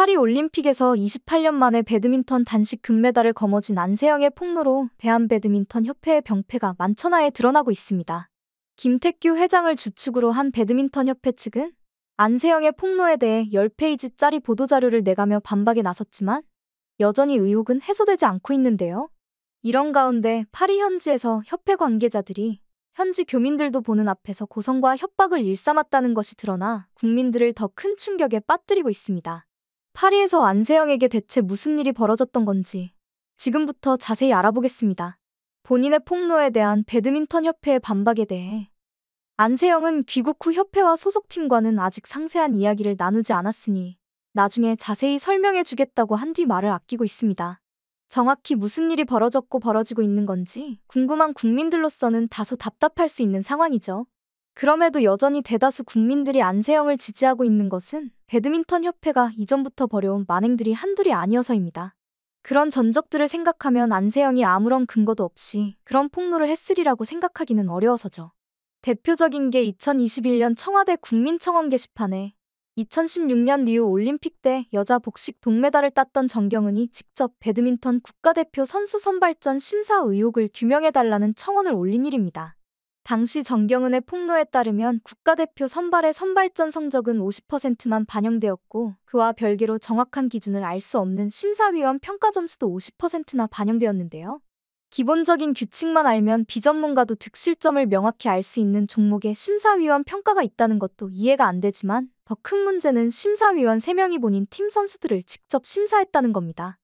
파리 올림픽에서 28년 만에 배드민턴 단식 금메달을 거머쥔 안세영의 폭로로 대한 배드민턴 협회의 병폐가 만천하에 드러나고 있습니다. 김택규 회장을 주축으로 한 배드민턴 협회 측은 안세영의 폭로에 대해 10페이지짜리 보도자료를 내가며 반박에 나섰지만 여전히 의혹은 해소되지 않고 있는데요. 이런 가운데 파리 현지에서 협회 관계자들이 현지 교민들도 보는 앞에서 고성과 협박을 일삼았다는 것이 드러나 국민들을 더 큰 충격에 빠뜨리고 있습니다. 파리에서 안세영에게 대체 무슨 일이 벌어졌던 건지 지금부터 자세히 알아보겠습니다. 본인의 폭로에 대한 배드민턴 협회의 반박에 대해 안세영은 귀국 후 협회와 소속팀과는 아직 상세한 이야기를 나누지 않았으니 나중에 자세히 설명해 주겠다고 한 뒤 말을 아끼고 있습니다. 정확히 무슨 일이 벌어졌고 벌어지고 있는 건지 궁금한 국민들로서는 다소 답답할 수 있는 상황이죠. 그럼에도 여전히 대다수 국민들이 안세영을 지지하고 있는 것은 배드민턴 협회가 이전부터 벌여온 만행들이 한둘이 아니어서입니다. 그런 전적들을 생각하면 안세영이 아무런 근거도 없이 그런 폭로를 했으리라고 생각하기는 어려워서죠. 대표적인 게 2021년 청와대 국민청원 게시판에 2016년 리우 올림픽 때 여자 복식 동메달을 땄던 정경은이 직접 배드민턴 국가대표 선수 선발전 심사 의혹을 규명해달라는 청원을 올린 일입니다. 당시 정경은의 폭로에 따르면 국가대표 선발의 선발전 성적은 50%만 반영되었고 그와 별개로 정확한 기준을 알 수 없는 심사위원 평가 점수도 50%나 반영되었는데요. 기본적인 규칙만 알면 비전문가도 득실점을 명확히 알 수 있는 종목의 심사위원 평가가 있다는 것도 이해가 안 되지만 더 큰 문제는 심사위원 3명이 본인 팀 선수들을 직접 심사했다는 겁니다.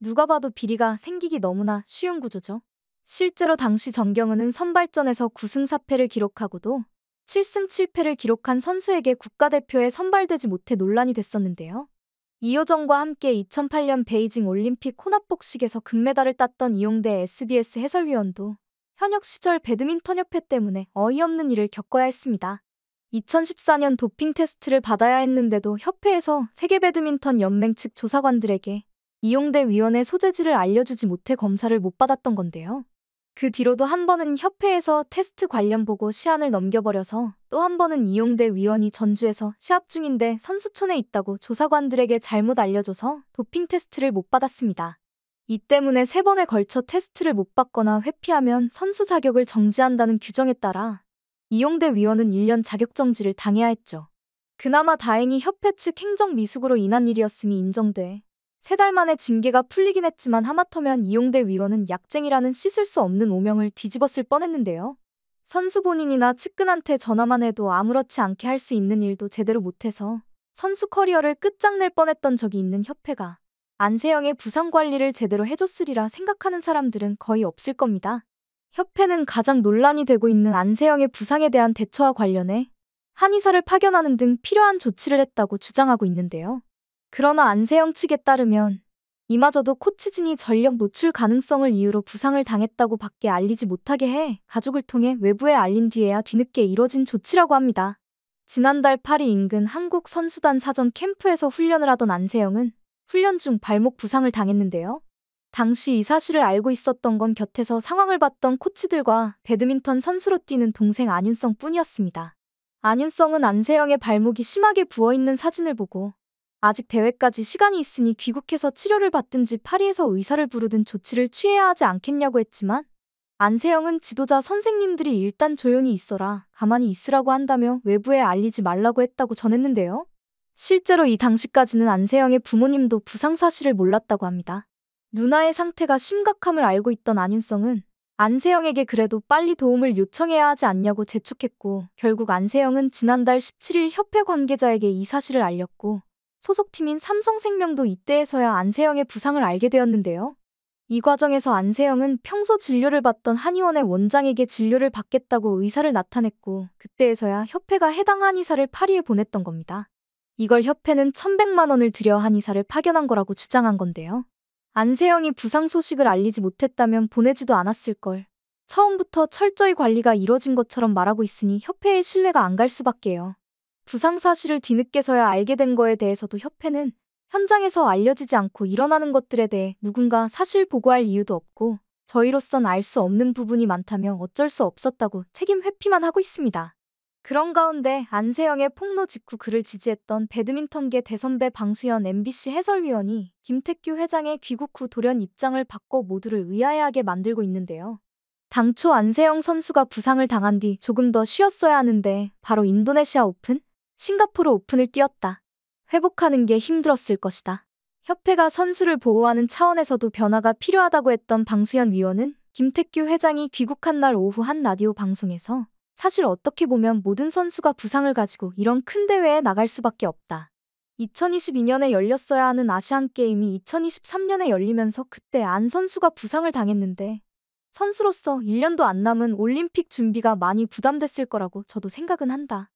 누가 봐도 비리가 생기기 너무나 쉬운 구조죠. 실제로 당시 정경은은 선발전에서 9승 4패를 기록하고도 7승 7패를 기록한 선수에게 국가대표에 선발되지 못해 논란이 됐었는데요. 이효정과 함께 2008년 베이징 올림픽 혼합복식에서 금메달을 땄던 이용대 SBS 해설위원도 현역 시절 배드민턴협회 때문에 어이없는 일을 겪어야 했습니다. 2014년 도핑 테스트를 받아야 했는데도 협회에서 세계 배드민턴 연맹 측 조사관들에게 이용대 위원의 소재지를 알려주지 못해 검사를 못 받았던 건데요. 그 뒤로도 한 번은 협회에서 테스트 관련 보고 시안을 넘겨버려서 또 한 번은 이용대 위원이 전주에서 시합 중인데 선수촌에 있다고 조사관들에게 잘못 알려줘서 도핑 테스트를 못 받았습니다. 이 때문에 세 번에 걸쳐 테스트를 못 받거나 회피하면 선수 자격을 정지한다는 규정에 따라 이용대 위원은 1년 자격 정지를 당해야 했죠. 그나마 다행히 협회 측 행정 미숙으로 인한 일이었음이 인정돼 세달 만에 징계가 풀리긴 했지만 하마터면 이용대 위원은 약쟁이라는 씻을 수 없는 오명을 뒤집었을 뻔했는데요. 선수 본인이나 측근한테 전화만 해도 아무렇지 않게 할 수 있는 일도 제대로 못해서 선수 커리어를 끝장낼 뻔했던 적이 있는 협회가 안세영의 부상 관리를 제대로 해줬으리라 생각하는 사람들은 거의 없을 겁니다. 협회는 가장 논란이 되고 있는 안세영의 부상에 대한 대처와 관련해 한의사를 파견하는 등 필요한 조치를 했다고 주장하고 있는데요. 그러나 안세영 측에 따르면 이마저도 코치진이 전력 노출 가능성을 이유로 부상을 당했다고 밖에 알리지 못하게 해 가족을 통해 외부에 알린 뒤에야 뒤늦게 이뤄진 조치라고 합니다. 지난달 8일 인근 한국 선수단 사전 캠프에서 훈련을 하던 안세영은 훈련 중 발목 부상을 당했는데요. 당시 이 사실을 알고 있었던 건 곁에서 상황을 봤던 코치들과 배드민턴 선수로 뛰는 동생 안윤성 뿐이었습니다. 안윤성은 안세영의 발목이 심하게 부어있는 사진을 보고 아직 대회까지 시간이 있으니 귀국해서 치료를 받든지 파리에서 의사를 부르든 조치를 취해야 하지 않겠냐고 했지만 안세영은 지도자 선생님들이 일단 조용히 있어라, 가만히 있으라고 한다며 외부에 알리지 말라고 했다고 전했는데요. 실제로 이 당시까지는 안세영의 부모님도 부상 사실을 몰랐다고 합니다. 누나의 상태가 심각함을 알고 있던 안윤성은 안세영에게 그래도 빨리 도움을 요청해야 하지 않냐고 재촉했고 결국 안세영은 지난달 17일 협회 관계자에게 이 사실을 알렸고 소속팀인 삼성생명도 이때에서야 안세영의 부상을 알게 되었는데요. 이 과정에서 안세영은 평소 진료를 받던 한의원의 원장에게 진료를 받겠다고 의사를 나타냈고 그때에서야 협회가 해당 한의사를 파리에 보냈던 겁니다. 이걸 협회는 1,100만 원을 들여 한의사를 파견한 거라고 주장한 건데요. 안세영이 부상 소식을 알리지 못했다면 보내지도 않았을 걸. 처음부터 철저히 관리가 이뤄진 것처럼 말하고 있으니 협회의 신뢰가 안 갈 수밖에요. 부상 사실을 뒤늦게서야 알게 된 거에 대해서도 협회는 현장에서 알려지지 않고 일어나는 것들에 대해 누군가 사실 보고할 이유도 없고 저희로선 알 수 없는 부분이 많다며 어쩔 수 없었다고 책임 회피만 하고 있습니다. 그런 가운데 안세영의 폭로 직후 그를 지지했던 배드민턴계 대선배 방수현 MBC 해설위원이 김택규 회장의 귀국 후 돌연 입장을 바꿔 모두를 의아해하게 만들고 있는데요. 당초 안세영 선수가 부상을 당한 뒤 조금 더 쉬었어야 하는데 바로 인도네시아 오픈 싱가포르 오픈을 뛰었다. 회복하는 게 힘들었을 것이다. 협회가 선수를 보호하는 차원에서도 변화가 필요하다고 했던 방수현 위원은 김택규 회장이 귀국한 날 오후 한 라디오 방송에서 사실 어떻게 보면 모든 선수가 부상을 가지고 이런 큰 대회에 나갈 수밖에 없다. 2022년에 열렸어야 하는 아시안게임이 2023년에 열리면서 그때 안 선수가 부상을 당했는데 선수로서 1년도 안 남은 올림픽 준비가 많이 부담됐을 거라고 저도 생각은 한다.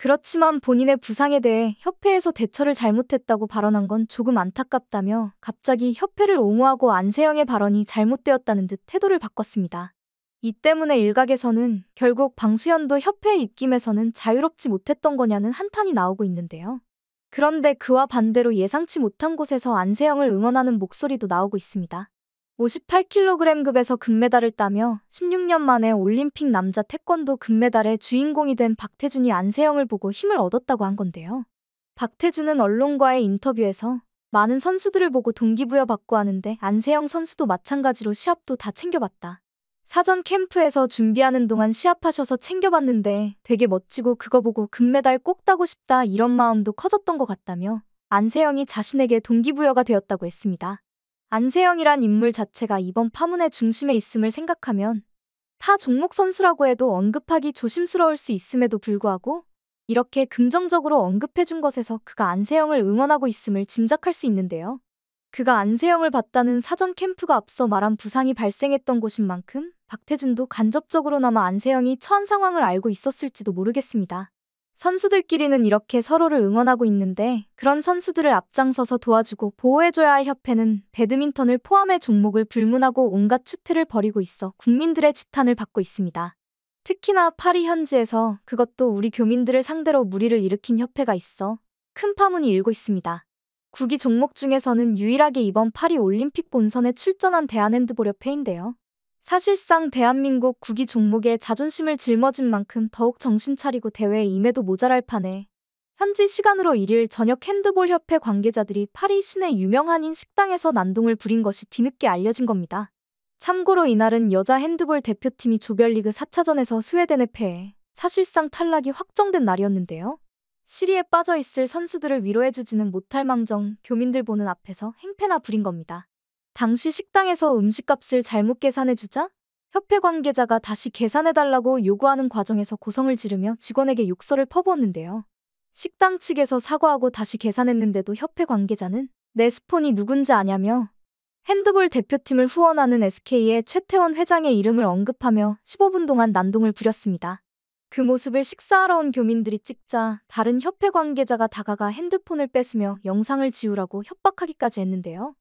그렇지만 본인의 부상에 대해 협회에서 대처를 잘못했다고 발언한 건 조금 안타깝다며 갑자기 협회를 옹호하고 안세영의 발언이 잘못되었다는 듯 태도를 바꿨습니다. 이 때문에 일각에서는 결국 방수현도 협회의 입김에서는 자유롭지 못했던 거냐는 한탄이 나오고 있는데요. 그런데 그와 반대로 예상치 못한 곳에서 안세영을 응원하는 목소리도 나오고 있습니다. 58kg급에서 금메달을 따며 16년 만에 올림픽 남자 태권도 금메달의 주인공이 된 박태준이 안세영을 보고 힘을 얻었다고 한 건데요. 박태준은 언론과의 인터뷰에서 많은 선수들을 보고 동기부여 받고 하는데 안세영 선수도 마찬가지로 시합도 다 챙겨봤다. 사전 캠프에서 준비하는 동안 시합하셔서 챙겨봤는데 되게 멋지고 그거 보고 금메달 꼭 따고 싶다 이런 마음도 커졌던 것 같다며 안세영이 자신에게 동기부여가 되었다고 했습니다. 안세영이란 인물 자체가 이번 파문의 중심에 있음을 생각하면 타 종목 선수라고 해도 언급하기 조심스러울 수 있음에도 불구하고 이렇게 긍정적으로 언급해준 것에서 그가 안세영을 응원하고 있음을 짐작할 수 있는데요. 그가 안세영을 봤다는 사전 캠프가 앞서 말한 부상이 발생했던 곳인 만큼 박태준도 간접적으로나마 안세영이 처한 상황을 알고 있었을지도 모르겠습니다. 선수들끼리는 이렇게 서로를 응원하고 있는데 그런 선수들을 앞장서서 도와주고 보호해줘야 할 협회는 배드민턴을 포함해 종목을 불문하고 온갖 추태를 벌이고 있어 국민들의 지탄을 받고 있습니다. 특히나 파리 현지에서 그것도 우리 교민들을 상대로 무리를 일으킨 협회가 있어 큰 파문이 일고 있습니다. 국기 종목 중에서는 유일하게 이번 파리 올림픽 본선에 출전한 대한핸드볼 협회인데요. 사실상 대한민국 국기 종목의 자존심을 짊어진 만큼 더욱 정신 차리고 대회에 임해도 모자랄 판에 현지 시간으로 1일 저녁 핸드볼 협회 관계자들이 파리 시내 유명 한인 식당에서 난동을 부린 것이 뒤늦게 알려진 겁니다. 참고로 이날은 여자 핸드볼 대표팀이 조별리그 4차전에서 스웨덴에 패해 사실상 탈락이 확정된 날이었는데요. 시리에 빠져 있을 선수들을 위로해주지는 못할 망정 교민들 보는 앞에서 행패나 부린 겁니다. 당시 식당에서 음식값을 잘못 계산해주자 협회 관계자가 다시 계산해달라고 요구하는 과정에서 고성을 지르며 직원에게 욕설을 퍼부었는데요. 식당 측에서 사과하고 다시 계산했는데도 협회 관계자는 네 스폰이 누군지 아냐며 핸드볼 대표팀을 후원하는 SK의 최태원 회장의 이름을 언급하며 15분 동안 난동을 부렸습니다. 그 모습을 식사하러 온 교민들이 찍자 다른 협회 관계자가 다가가 핸드폰을 뺏으며 영상을 지우라고 협박하기까지 했는데요.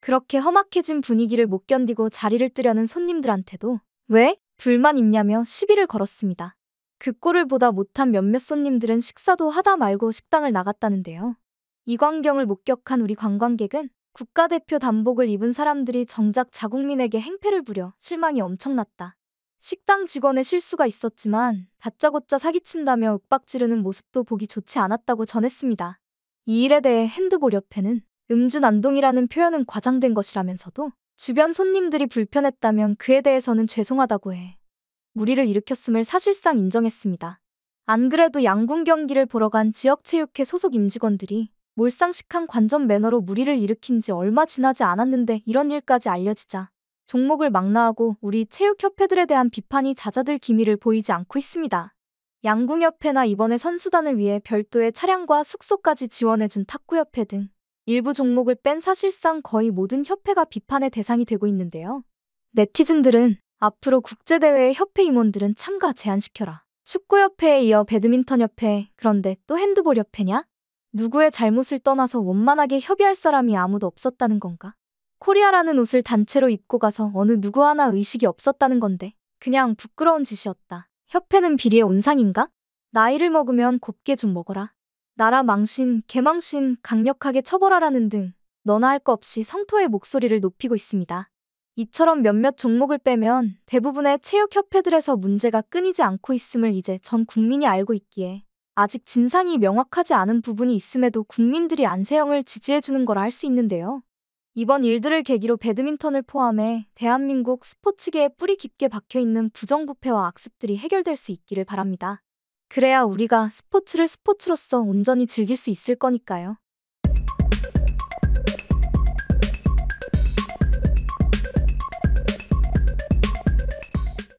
그렇게 험악해진 분위기를 못 견디고 자리를 뜨려는 손님들한테도 왜? 불만 있냐며 시비를 걸었습니다. 그 꼴을 보다 못한 몇몇 손님들은 식사도 하다 말고 식당을 나갔다는데요. 이 광경을 목격한 우리 관광객은 국가대표 단복을 입은 사람들이 정작 자국민에게 행패를 부려 실망이 엄청났다. 식당 직원의 실수가 있었지만 다짜고짜 사기친다며 윽박지르는 모습도 보기 좋지 않았다고 전했습니다. 이 일에 대해 핸드볼 협회는 음주난동이라는 표현은 과장된 것이라면서도 주변 손님들이 불편했다면 그에 대해서는 죄송하다고 해 무리를 일으켰음을 사실상 인정했습니다. 안 그래도 양궁 경기를 보러 간 지역체육회 소속 임직원들이 몰상식한 관전 매너로 무리를 일으킨 지 얼마 지나지 않았는데 이런 일까지 알려지자 종목을 망라하고 우리 체육협회들에 대한 비판이 잦아들 기미를 보이지 않고 있습니다. 양궁협회나 이번에 선수단을 위해 별도의 차량과 숙소까지 지원해준 탁구협회 등 일부 종목을 뺀 사실상 거의 모든 협회가 비판의 대상이 되고 있는데요. 네티즌들은 앞으로 국제대회의 협회 임원들은 참가 제한시켜라. 축구협회에 이어 배드민턴협회, 그런데 또 핸드볼협회냐? 누구의 잘못을 떠나서 원만하게 협의할 사람이 아무도 없었다는 건가? 코리아라는 옷을 단체로 입고 가서 어느 누구 하나 의식이 없었다는 건데 그냥 부끄러운 짓이었다. 협회는 비리의 온상인가? 나이를 먹으면 곱게 좀 먹어라. 나라 망신, 개망신 강력하게 처벌하라는 등 너나 할 것 없이 성토의 목소리를 높이고 있습니다. 이처럼 몇몇 종목을 빼면 대부분의 체육협회들에서 문제가 끊이지 않고 있음을 이제 전 국민이 알고 있기에 아직 진상이 명확하지 않은 부분이 있음에도 국민들이 안세영을 지지해주는 거라 할 수 있는데요. 이번 일들을 계기로 배드민턴을 포함해 대한민국 스포츠계에 뿌리 깊게 박혀있는 부정부패와 악습들이 해결될 수 있기를 바랍니다. 그래야 우리가 스포츠를 스포츠로서 온전히 즐길 수 있을 거니까요.